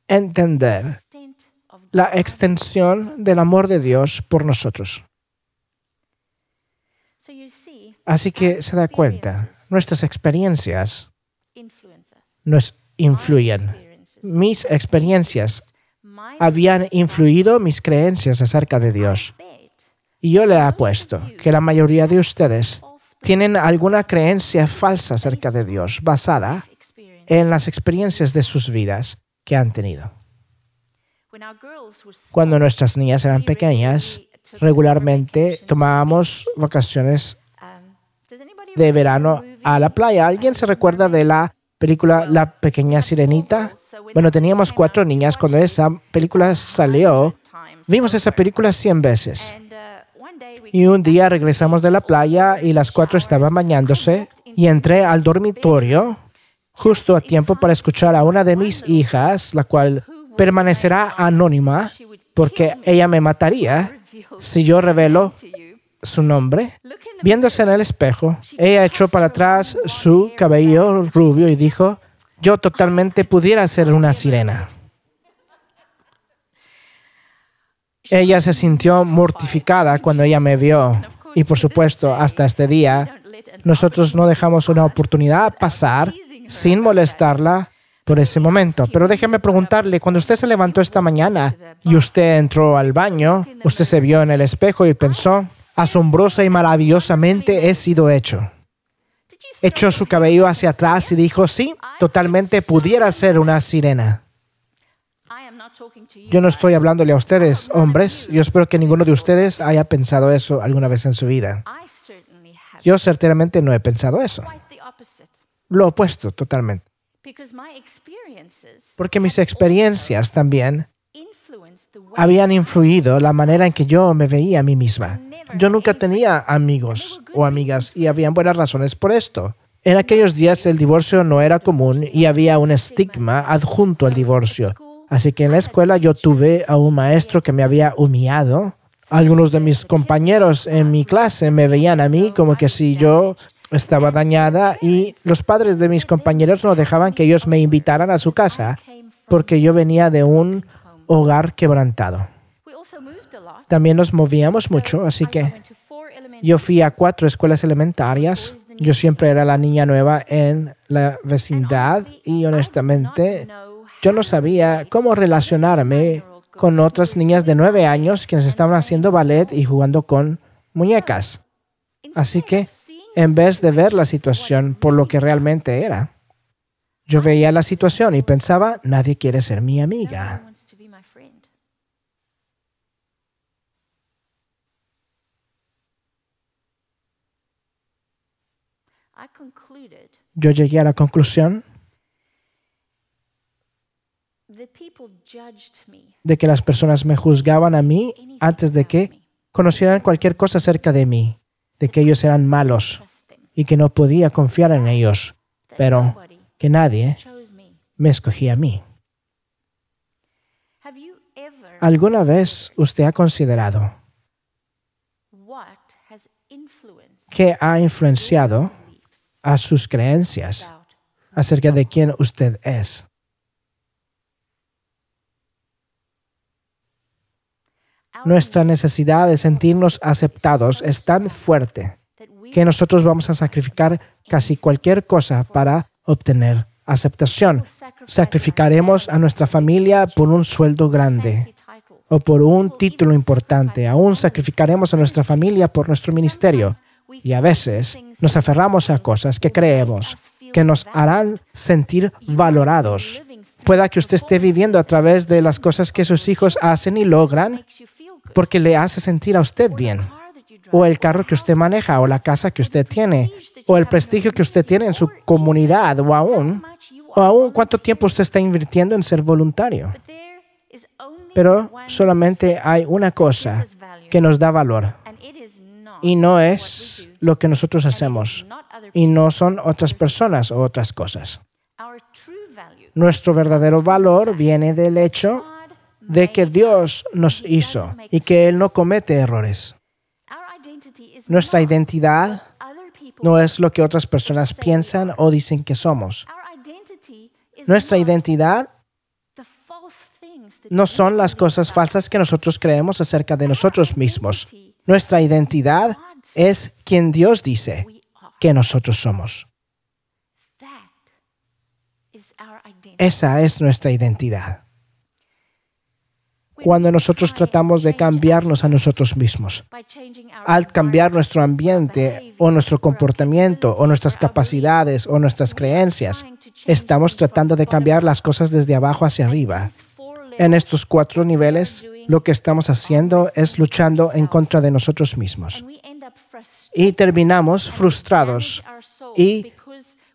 entender la extensión del amor de Dios por nosotros. Así que se da cuenta, nuestras experiencias nos influyen. Mis experiencias habían influido mis creencias acerca de Dios. Y yo le apuesto que la mayoría de ustedes tienen alguna creencia falsa acerca de Dios basada en las experiencias de sus vidas que han tenido. Cuando nuestras niñas eran pequeñas, regularmente tomábamos vacaciones um, de verano a la playa. ¿Alguien se recuerda de la película La pequeña sirenita? Bueno, teníamos cuatro niñas cuando esa película salió. Vimos esa película 100 veces. Uh, y un día regresamos de la playa y las cuatro estaban bañándose y entré al dormitorio justo a tiempo para escuchar a una de mis hijas, la cual permanecerá anónima porque ella me mataría si yo revelo su nombre. Viéndose en el espejo, ella echó para atrás su cabello rubio y dijo, yo totalmente pudiera ser una sirena. Ella se sintió mortificada cuando ella me vio. Y por supuesto, hasta este día, nosotros no dejamos una oportunidad pasar sin molestarla por ese momento. Pero déjeme preguntarle, cuando usted se levantó esta mañana y usted entró al baño, usted se vio en el espejo y pensó, asombrosa y maravillosamente he sido hecho. Echó su cabello hacia atrás y dijo, sí, totalmente pudiera ser una sirena. Yo no estoy hablándole a ustedes, hombres. Yo espero que ninguno de ustedes haya pensado eso alguna vez en su vida. Yo certeramente no he pensado eso. Lo opuesto, totalmente. Porque mis experiencias también habían influido la manera en que yo me veía a mí misma. Yo nunca tenía amigos o amigas y habían buenas razones por esto. En aquellos días el divorcio no era común y había un estigma adjunto al divorcio. Así que en la escuela yo tuve a un maestro que me había humillado. Algunos de mis compañeros en mi clase me veían a mí como que si yo estaba dañada y los padres de mis compañeros no dejaban que ellos me invitaran a su casa porque yo venía de un hogar quebrantado. También nos movíamos mucho, así que yo fui a cuatro escuelas elementarias. Yo siempre era la niña nueva en la vecindad y honestamente yo no sabía cómo relacionarme con otras niñas de nueve años quienes estaban haciendo ballet y jugando con muñecas. Así que en vez de ver la situación por lo que realmente era. Yo veía la situación y pensaba, nadie quiere ser mi amiga. Yo llegué a la conclusión de que las personas me juzgaban a mí antes de que conocieran cualquier cosa acerca de mí, de que ellos eran malos, y que no podía confiar en ellos, pero que nadie me escogía a mí. ¿Alguna vez usted ha considerado qué ha influenciado a sus creencias acerca de quién usted es? Nuestra necesidad de sentirnos aceptados es tan fuerte que nosotros vamos a sacrificar casi cualquier cosa para obtener aceptación. Sacrificaremos a nuestra familia por un sueldo grande o por un título importante. Aún sacrificaremos a nuestra familia por nuestro ministerio. Y a veces nos aferramos a cosas que creemos que nos harán sentir valorados. Pueda que usted esté viviendo a través de las cosas que sus hijos hacen y logran porque le hace sentir a usted bien o el carro que usted maneja, o la casa que usted tiene, o el prestigio que usted tiene en su comunidad, o aún, o aún cuánto tiempo usted está invirtiendo en ser voluntario. Pero solamente hay una cosa que nos da valor, y no es lo que nosotros hacemos, y no son otras personas o otras cosas. Nuestro verdadero valor viene del hecho de que Dios nos hizo y que Él no comete errores. Nuestra identidad no es lo que otras personas piensan o dicen que somos. Nuestra identidad no son las cosas falsas que nosotros creemos acerca de nosotros mismos. Nuestra identidad es quien Dios dice que nosotros somos. Esa es nuestra identidad cuando nosotros tratamos de cambiarnos a nosotros mismos. Al cambiar nuestro ambiente o nuestro comportamiento o nuestras capacidades o nuestras creencias, estamos tratando de cambiar las cosas desde abajo hacia arriba. En estos cuatro niveles, lo que estamos haciendo es luchando en contra de nosotros mismos. Y terminamos frustrados y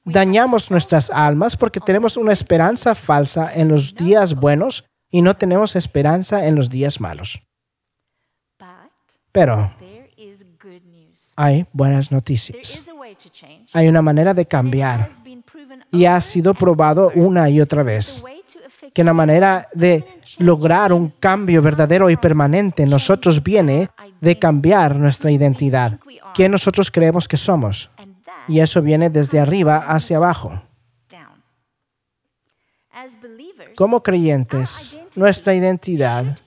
dañamos nuestras almas porque tenemos una esperanza falsa en los días buenos y no tenemos esperanza en los días malos. Pero hay buenas noticias. Hay una manera de cambiar y ha sido probado una y otra vez que la manera de lograr un cambio verdadero y permanente en nosotros viene de cambiar nuestra identidad, que nosotros creemos que somos. Y eso viene desde arriba hacia abajo. Como creyentes, nuestra identidad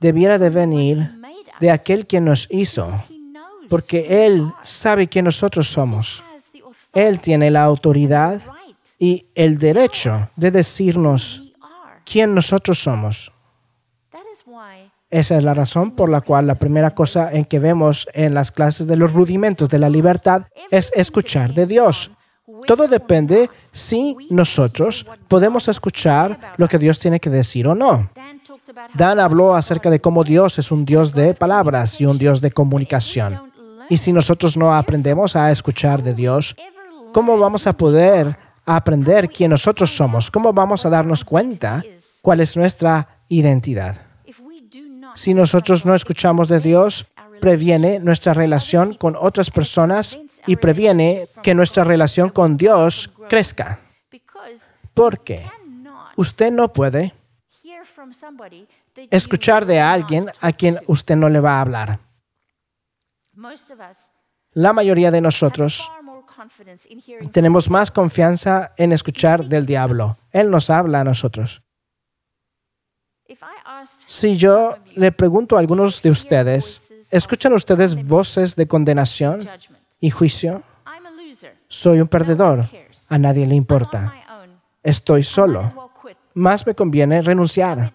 debiera de venir de aquel que nos hizo, porque Él sabe quién nosotros somos. Él tiene la autoridad y el derecho de decirnos quién nosotros somos. Esa es la razón por la cual la primera cosa en que vemos en las clases de los rudimentos de la libertad es escuchar de Dios. Todo depende si nosotros podemos escuchar lo que Dios tiene que decir o no. Dan habló acerca de cómo Dios es un Dios de palabras y un Dios de comunicación. Y si nosotros no aprendemos a escuchar de Dios, ¿cómo vamos a poder aprender quién nosotros somos? ¿Cómo vamos a darnos cuenta cuál es nuestra identidad? Si nosotros no escuchamos de Dios, previene nuestra relación con otras personas y previene que nuestra relación con Dios crezca. Porque usted no puede escuchar de alguien a quien usted no le va a hablar. La mayoría de nosotros tenemos más confianza en escuchar del diablo. Él nos habla a nosotros. Si yo le pregunto a algunos de ustedes, ¿escuchan ustedes voces de condenación mi juicio, soy un perdedor. A nadie le importa. Estoy solo. Más me conviene renunciar.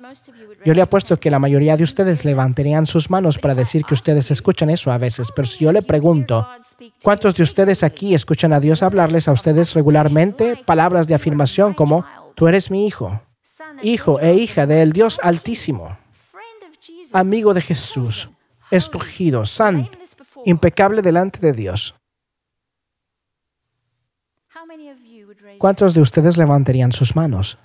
Yo le apuesto que la mayoría de ustedes levantarían sus manos para decir que ustedes escuchan eso a veces, pero si yo le pregunto, ¿cuántos de ustedes aquí escuchan a Dios hablarles a ustedes regularmente palabras de afirmación como, tú eres mi hijo, hijo e hija del Dios Altísimo, amigo de Jesús, escogido, santo, impecable delante de Dios? ¿cuántos de ustedes levantarían sus manos?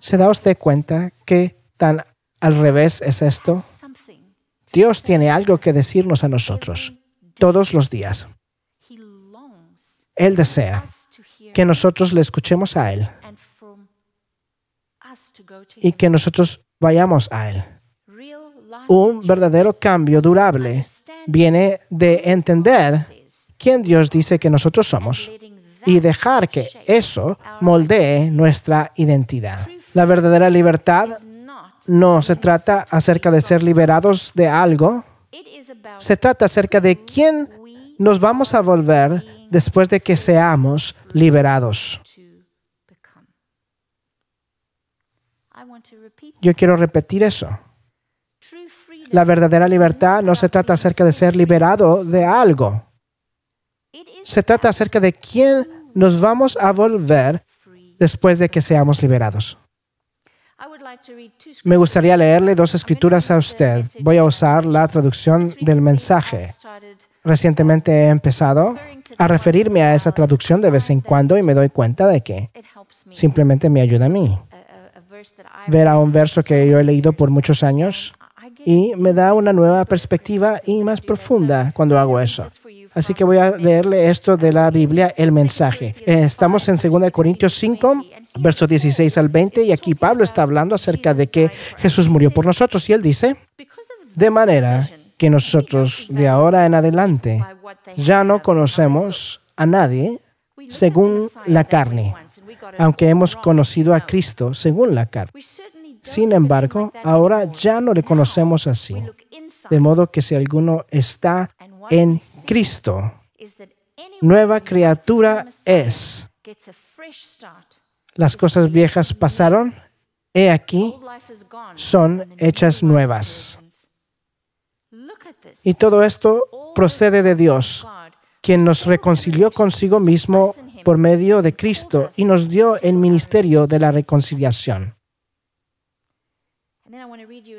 ¿Se da usted cuenta que tan al revés es esto? Dios tiene algo que decirnos a nosotros todos los días. Él desea que nosotros le escuchemos a Él y que nosotros vayamos a Él. Un verdadero cambio durable viene de entender Dios dice que nosotros somos y dejar que eso moldee nuestra identidad. La verdadera libertad no se trata acerca de ser liberados de algo, se trata acerca de quién nos vamos a volver después de que seamos liberados. Yo quiero repetir eso. La verdadera libertad no se trata acerca de ser liberado de algo se trata acerca de quién nos vamos a volver después de que seamos liberados. Me gustaría leerle dos escrituras a usted. Voy a usar la traducción del mensaje. Recientemente he empezado a referirme a esa traducción de vez en cuando y me doy cuenta de que simplemente me ayuda a mí. Ver a un verso que yo he leído por muchos años y me da una nueva perspectiva y más profunda cuando hago eso. Así que voy a leerle esto de la Biblia, el mensaje. Eh, estamos en 2 Corintios 5, versos 16 al 20, y aquí Pablo está hablando acerca de que Jesús murió por nosotros, y él dice, de manera que nosotros de ahora en adelante ya no conocemos a nadie según la carne, aunque hemos conocido a Cristo según la carne. Sin embargo, ahora ya no le conocemos así. De modo que si alguno está en Cristo, nueva criatura es. Las cosas viejas pasaron, he aquí, son hechas nuevas. Y todo esto procede de Dios, quien nos reconcilió consigo mismo por medio de Cristo y nos dio el ministerio de la reconciliación.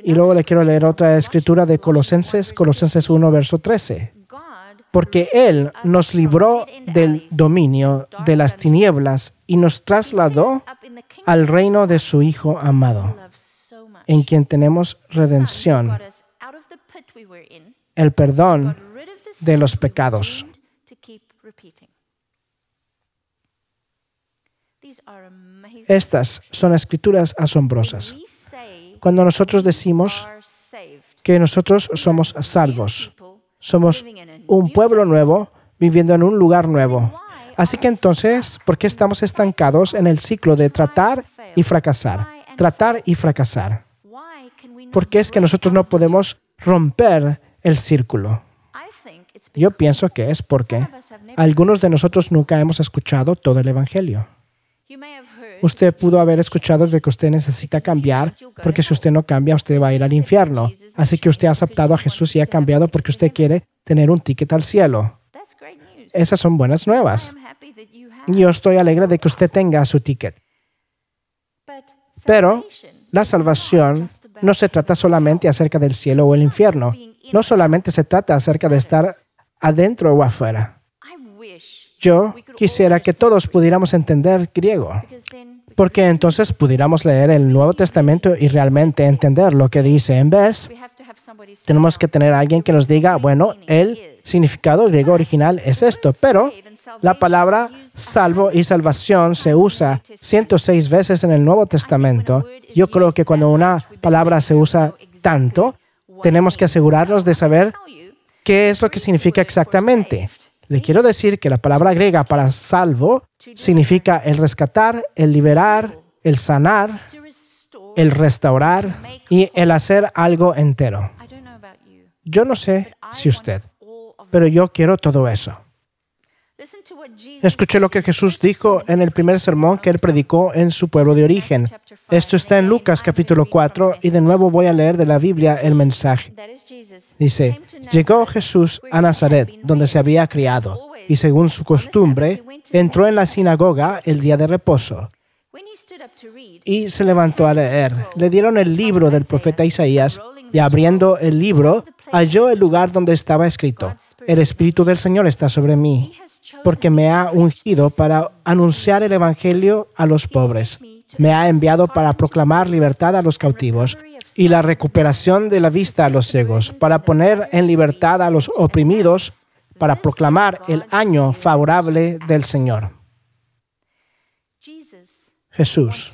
Y luego le quiero leer otra escritura de Colosenses, Colosenses 1, verso 13 porque Él nos libró del dominio de las tinieblas y nos trasladó al reino de su Hijo amado, en quien tenemos redención, el perdón de los pecados. Estas son escrituras asombrosas. Cuando nosotros decimos que nosotros somos salvos, somos un pueblo nuevo viviendo en un lugar nuevo. Así que entonces, ¿por qué estamos estancados en el ciclo de tratar y fracasar? Tratar y fracasar. Porque es que nosotros no podemos romper el círculo. Yo pienso que es porque algunos de nosotros nunca hemos escuchado todo el Evangelio usted pudo haber escuchado de que usted necesita cambiar, porque si usted no cambia, usted va a ir al infierno. Así que usted ha aceptado a Jesús y ha cambiado porque usted quiere tener un ticket al cielo. Esas son buenas nuevas. Yo estoy alegre de que usted tenga su ticket. Pero la salvación no se trata solamente acerca del cielo o el infierno. No solamente se trata acerca de estar adentro o afuera. Yo quisiera que todos pudiéramos entender griego, porque entonces pudiéramos leer el Nuevo Testamento y realmente entender lo que dice. En vez, tenemos que tener a alguien que nos diga, bueno, el significado griego original es esto, pero la palabra salvo y salvación se usa 106 veces en el Nuevo Testamento. Yo creo que cuando una palabra se usa tanto, tenemos que asegurarnos de saber qué es lo que significa exactamente. Le quiero decir que la palabra griega para salvo significa el rescatar, el liberar, el sanar, el restaurar y el hacer algo entero. Yo no sé si usted, pero yo quiero todo eso. Escuché lo que Jesús dijo en el primer sermón que él predicó en su pueblo de origen. Esto está en Lucas capítulo 4 y de nuevo voy a leer de la Biblia el mensaje. Dice, llegó Jesús a Nazaret, donde se había criado, y según su costumbre, entró en la sinagoga el día de reposo y se levantó a leer. Le dieron el libro del profeta Isaías y abriendo el libro, halló el lugar donde estaba escrito, el Espíritu del Señor está sobre mí, porque me ha ungido para anunciar el Evangelio a los pobres. Me ha enviado para proclamar libertad a los cautivos y la recuperación de la vista a los ciegos, para poner en libertad a los oprimidos, para proclamar el año favorable del Señor. Jesús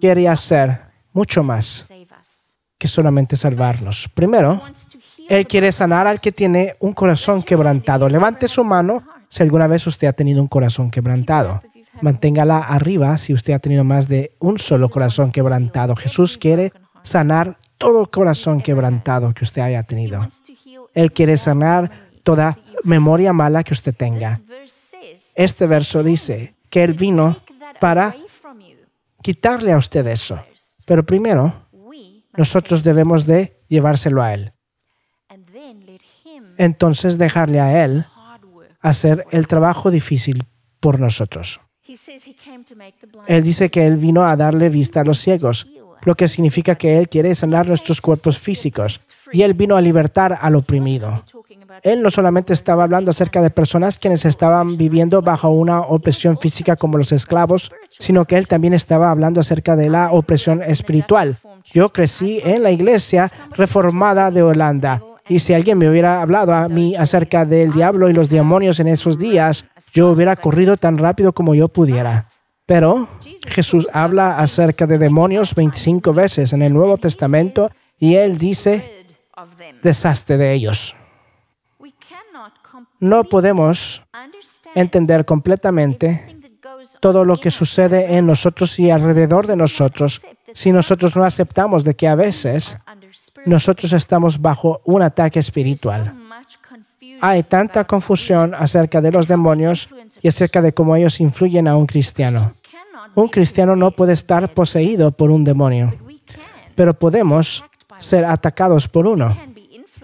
quiere hacer mucho más que solamente salvarnos. Primero, él quiere sanar al que tiene un corazón quebrantado. Levante su mano si alguna vez usted ha tenido un corazón quebrantado. Manténgala arriba si usted ha tenido más de un solo corazón quebrantado. Jesús quiere sanar todo corazón quebrantado que usted haya tenido. Él quiere sanar toda memoria mala que usted tenga. Este verso dice que Él vino para quitarle a usted eso. Pero primero, nosotros debemos de llevárselo a Él entonces dejarle a Él hacer el trabajo difícil por nosotros. Él dice que Él vino a darle vista a los ciegos, lo que significa que Él quiere sanar nuestros cuerpos físicos y Él vino a libertar al oprimido. Él no solamente estaba hablando acerca de personas quienes estaban viviendo bajo una opresión física como los esclavos, sino que Él también estaba hablando acerca de la opresión espiritual. Yo crecí en la iglesia reformada de Holanda y si alguien me hubiera hablado a mí acerca del diablo y los demonios en esos días, yo hubiera corrido tan rápido como yo pudiera. Pero Jesús habla acerca de demonios 25 veces en el Nuevo Testamento y él dice, deshazte de ellos. No podemos entender completamente todo lo que sucede en nosotros y alrededor de nosotros si nosotros no aceptamos de que a veces nosotros estamos bajo un ataque espiritual. Hay tanta confusión acerca de los demonios y acerca de cómo ellos influyen a un cristiano. Un cristiano no puede estar poseído por un demonio, pero podemos ser atacados por uno.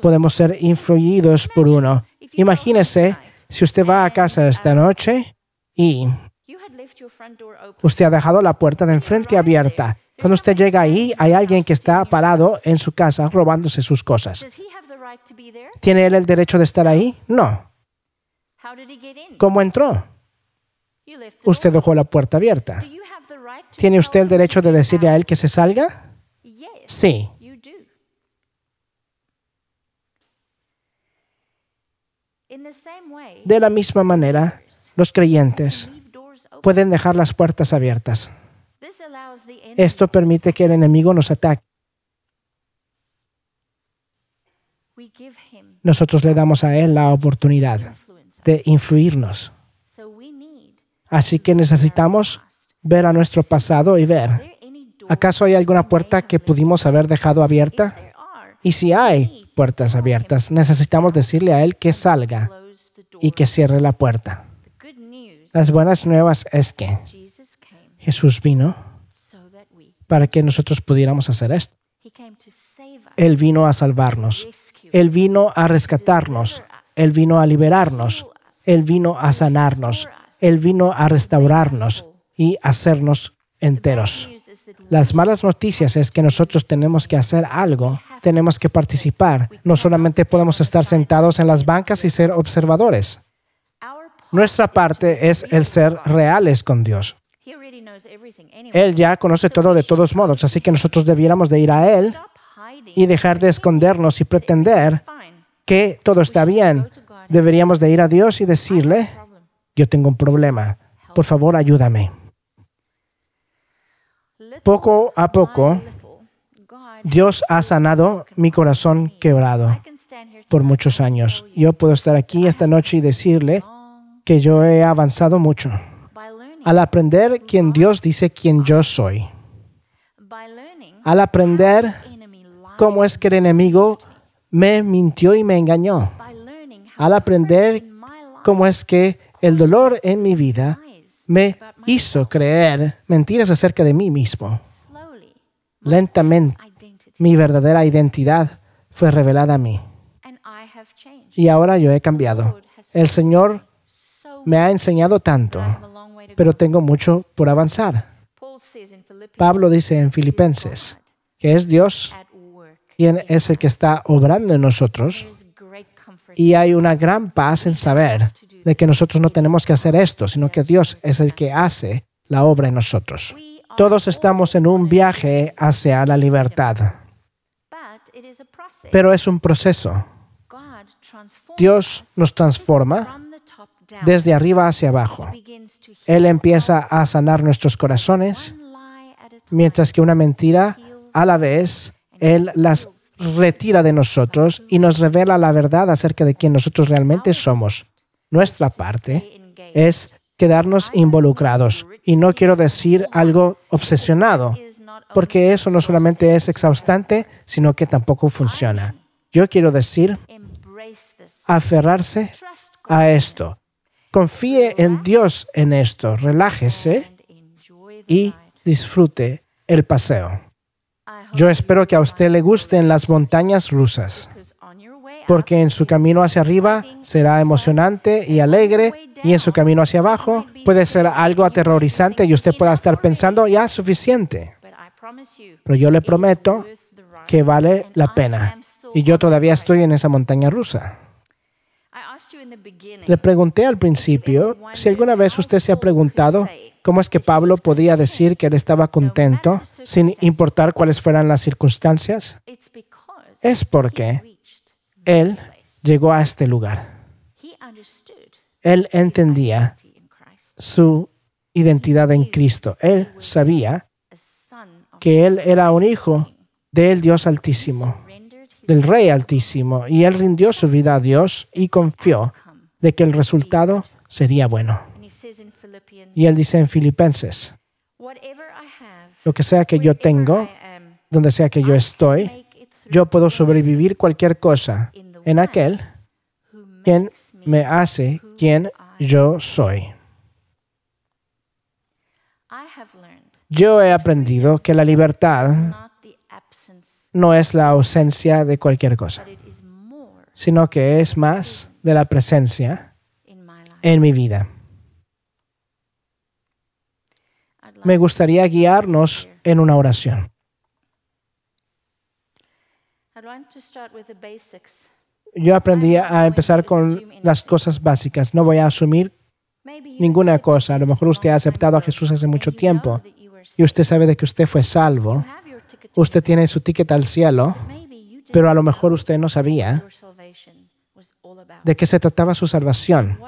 Podemos ser influidos por uno. Imagínese si usted va a casa esta noche y usted ha dejado la puerta de enfrente abierta cuando usted llega ahí, hay alguien que está parado en su casa robándose sus cosas. ¿Tiene él el derecho de estar ahí? No. ¿Cómo entró? Usted dejó la puerta abierta. ¿Tiene usted el derecho de decirle a él que se salga? Sí. De la misma manera, los creyentes pueden dejar las puertas abiertas. Esto permite que el enemigo nos ataque. Nosotros le damos a él la oportunidad de influirnos. Así que necesitamos ver a nuestro pasado y ver, ¿acaso hay alguna puerta que pudimos haber dejado abierta? Y si hay puertas abiertas, necesitamos decirle a él que salga y que cierre la puerta. Las buenas nuevas es que Jesús vino para que nosotros pudiéramos hacer esto. Él vino a salvarnos. Él vino a rescatarnos. Él vino a liberarnos. Él vino a sanarnos. Él vino a restaurarnos y hacernos enteros. Las malas noticias es que nosotros tenemos que hacer algo, tenemos que participar. No solamente podemos estar sentados en las bancas y ser observadores. Nuestra parte es el ser reales con Dios. Él ya conoce todo de todos modos, así que nosotros debiéramos de ir a Él y dejar de escondernos y pretender que todo está bien. Deberíamos de ir a Dios y decirle, yo tengo un problema, por favor ayúdame. Poco a poco, Dios ha sanado mi corazón quebrado por muchos años. Yo puedo estar aquí esta noche y decirle que yo he avanzado mucho al aprender quién Dios dice quién yo soy, al aprender cómo es que el enemigo me mintió y me engañó, al aprender cómo es que el dolor en mi vida me hizo creer mentiras acerca de mí mismo. Lentamente, mi verdadera identidad fue revelada a mí. Y ahora yo he cambiado. El Señor me ha enseñado tanto pero tengo mucho por avanzar. Pablo dice en Filipenses que es Dios quien es el que está obrando en nosotros y hay una gran paz en saber de que nosotros no tenemos que hacer esto, sino que Dios es el que hace la obra en nosotros. Todos estamos en un viaje hacia la libertad, pero es un proceso. Dios nos transforma desde arriba hacia abajo. Él empieza a sanar nuestros corazones, mientras que una mentira, a la vez, Él las retira de nosotros y nos revela la verdad acerca de quién nosotros realmente somos. Nuestra parte es quedarnos involucrados. Y no quiero decir algo obsesionado, porque eso no solamente es exhaustante, sino que tampoco funciona. Yo quiero decir aferrarse a esto, Confíe en Dios en esto, relájese y disfrute el paseo. Yo espero que a usted le gusten las montañas rusas, porque en su camino hacia arriba será emocionante y alegre, y en su camino hacia abajo puede ser algo aterrorizante y usted pueda estar pensando, ya suficiente. Pero yo le prometo que vale la pena. Y yo todavía estoy en esa montaña rusa. Le pregunté al principio si alguna vez usted se ha preguntado cómo es que Pablo podía decir que él estaba contento sin importar cuáles fueran las circunstancias. Es porque él llegó a este lugar. Él entendía su identidad en Cristo. Él sabía que él era un hijo del Dios Altísimo del Rey Altísimo, y él rindió su vida a Dios y confió de que el resultado sería bueno. Y él dice en Filipenses, lo que sea que yo tengo, donde sea que yo estoy, yo puedo sobrevivir cualquier cosa en aquel quien me hace quien yo soy. Yo he aprendido que la libertad no es la ausencia de cualquier cosa, sino que es más de la presencia en mi vida. Me gustaría guiarnos en una oración. Yo aprendí a empezar con las cosas básicas. No voy a asumir ninguna cosa. A lo mejor usted ha aceptado a Jesús hace mucho tiempo y usted sabe de que usted fue salvo Usted tiene su ticket al cielo, pero a lo mejor usted no sabía de qué se trataba su salvación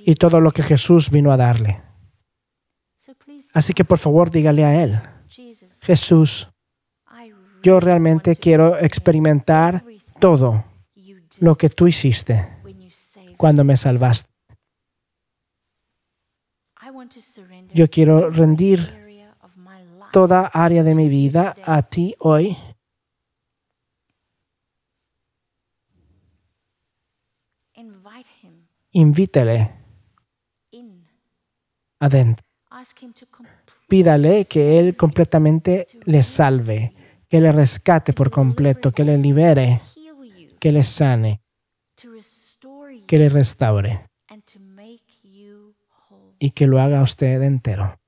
y todo lo que Jesús vino a darle. Así que por favor dígale a Él, Jesús, yo realmente quiero experimentar todo lo que tú hiciste cuando me salvaste. Yo quiero rendir toda área de mi vida a ti hoy. Invítele adentro. Pídale que Él completamente le salve, que le rescate por completo, que le libere, que le sane, que le restaure y que lo haga a usted entero.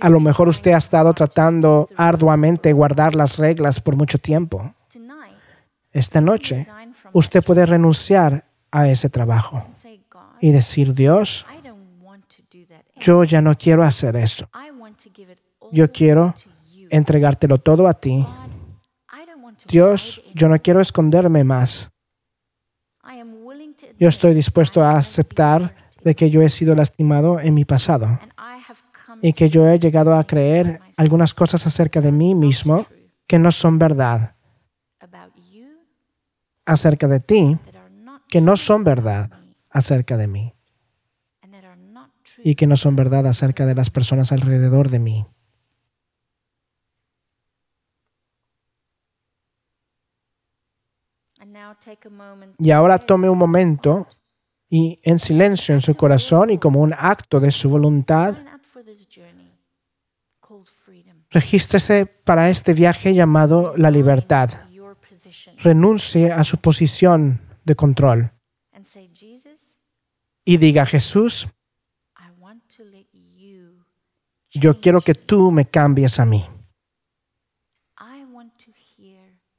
A lo mejor usted ha estado tratando arduamente guardar las reglas por mucho tiempo. Esta noche, usted puede renunciar a ese trabajo y decir, Dios, yo ya no quiero hacer eso. Yo quiero entregártelo todo a ti. Dios, yo no quiero esconderme más. Yo estoy dispuesto a aceptar de que yo he sido lastimado en mi pasado y que yo he llegado a creer algunas cosas acerca de mí mismo que no son verdad, acerca de ti, que no son verdad acerca de mí y que no son verdad acerca de las personas alrededor de mí. Y ahora tome un momento y en silencio en su corazón y como un acto de su voluntad, Regístrese para este viaje llamado La Libertad. Renuncie a su posición de control y diga, Jesús, yo quiero que tú me cambies a mí.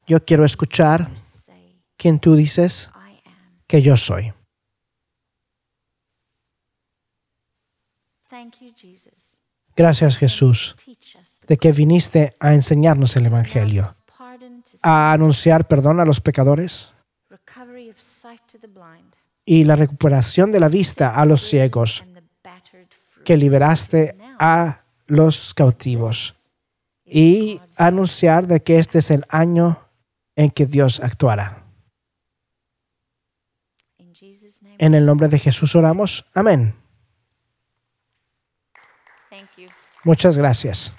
Yo quiero escuchar quien tú dices que yo soy. Gracias Jesús de que viniste a enseñarnos el Evangelio, a anunciar perdón a los pecadores y la recuperación de la vista a los ciegos, que liberaste a los cautivos y anunciar de que este es el año en que Dios actuará. En el nombre de Jesús oramos. Amén. Muchas gracias.